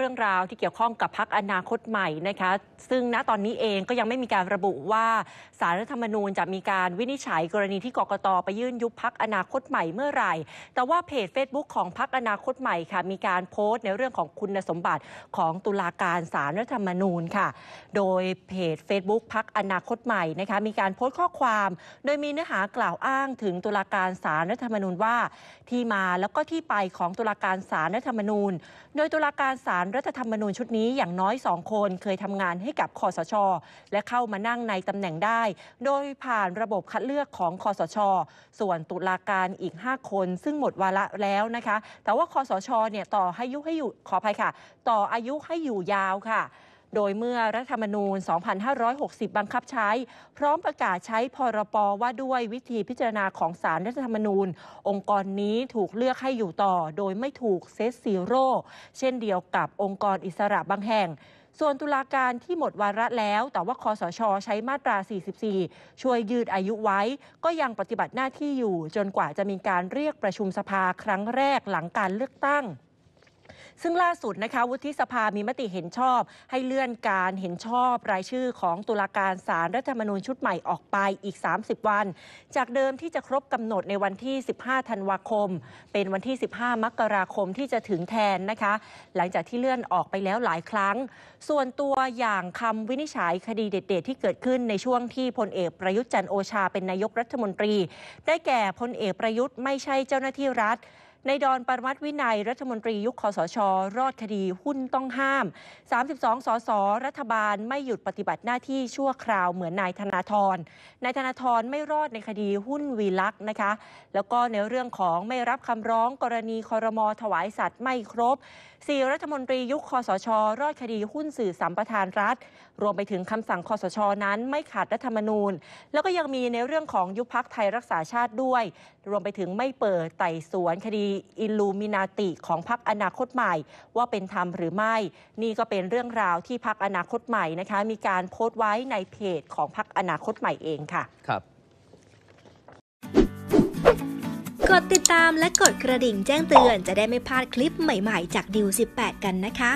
เรื่องราวที่เกี่ยวข้องกับพักอนาคตใหม่นะคะซึ่งณตอนนี้เองก็ยังไม่มีการระบุว่าสารรัฐธรรมนูญจะมีการวินิจฉัยกรณีที่กกตไปยื่นยุบพักอนาคตใหม่เมื่อไหร่ แต่ว่าเพจ Facebook ของพักอนาคตใหม่ค่ะมีการโพสต์ในเรื่องของคุณสมบัติของตุลาการสารรัฐธรรมนูญค่ะโดยเพจ Facebook พักอนาคตใหม่นะคะมีการโพสต์ข้อความ โดยมีเนื้อหากล่าวอ้างถึงตุลาการสารรัฐธรรมนูญว่า ที่มาแล้วก็ที่ไปของตุลาการสารรัฐธรรมนูญ โดยตุลาการสารารรัฐธรรมนูญชุดนี้อย่างน้อยสองคนเคยทำงานให้กับคอสช และเข้ามานั่งในตำแหน่งได้ โดยผ่านระบบคัดเลือกของคอสช ส่วนตุลาการอีก 5 คน ซึ่งหมดวาระแล้วนะคะ แต่ว่าคอสชเนี่ยต่อให้ยุให้อยู่ขออภัยค่ะ ต่ออายุให้อยู่ยาวค่ะโดยเมื่อรัฐธรรมนูญ 2560 บังคับใช้ พร้อมประกาศใช้พรปว่าด้วยวิธีพิจารณาของสารรัฐธรรมนูญ องค์กรนี้ถูกเลือกให้อยู่ต่อ โดยไม่ถูกเซตซีโร่เช่นเดียวกับองค์กรอิสระบางแห่ง ส่วนตุลาการที่หมดวาระแล้ว แต่ว่าคอสชใช้มาตรา 44 ช่วยยืดอายุไว้ ก็ยังปฏิบัติหน้าที่อยู่ จนกว่าจะมีการเรียกประชุมสภาครั้งแรกหลังการเลือกตั้งซึ่งล่าสุดนะคะวุฒิสภามีมติเห็นชอบ ให้เลื่อนการเห็นชอบรายชื่อของตุลาการสารรัฐธรรมนูญชุดใหม่ออกไปอีก 30 วัน จากเดิมที่จะครบกำหนดในวันที่ 15ธันวาคม เป็นวันที่ 15 มกราคมที่จะถึงแทนนะคะหลังจากที่เลื่อนออกไปแล้วหลายครั้ง ส่วนตัวอย่างคำวินิจฉัยคดีเด็ดๆ ที่เกิดขึ้นในช่วงที่พลเอกประยุทธ์จันโอชาเป็นนายกรัฐมนตรี ได้แก่พลเอกประยุทธ์ไม่ใช่เจ้าหน้าที่รัฐในดอนปรมัตวินัยรัฐมนตรียุคคอสช รอดคดีหุ้นต้องห้าม 32 สส รัฐบาลไม่หยุดปฏิบัติหน้าที่ชั่วคราวเหมือนนายธนาธร นายธนาธรไม่รอดในคดีหุ้นวีลักษ์นะคะ แล้วก็ในเรื่องของไม่รับคำร้องกรณีคอรมอถวายสัตว์ไม่ครบ 4 รัฐมนตรียุคคอสชรอดคดีหุ้นสื่อสัมปทานรัฐ รวมไปถึงคำสั่งคอสชนั้นไม่ขัดรัฐธรรมนูญ แล้วก็ยังมีในเรื่องของยุบพักไทยรักษาชาติด้วย รวมไปถึงไม่เปิดไต่สวนคดีอิลูมินาติของพักอนาคตใหม่ ว่าเป็นธรรมหรือไม่ นี่ก็เป็นเรื่องราวที่พักอนาคตใหม่นะคะ มีการโพสต์ไว้ในเพจของพักอนาคตใหม่เองค่ะครับ กดติดตามและกดกระดิ่งแจ้งเตือนจะได้ไม่พลาดคลิปใหม่ๆ จากดิว18 กันนะคะ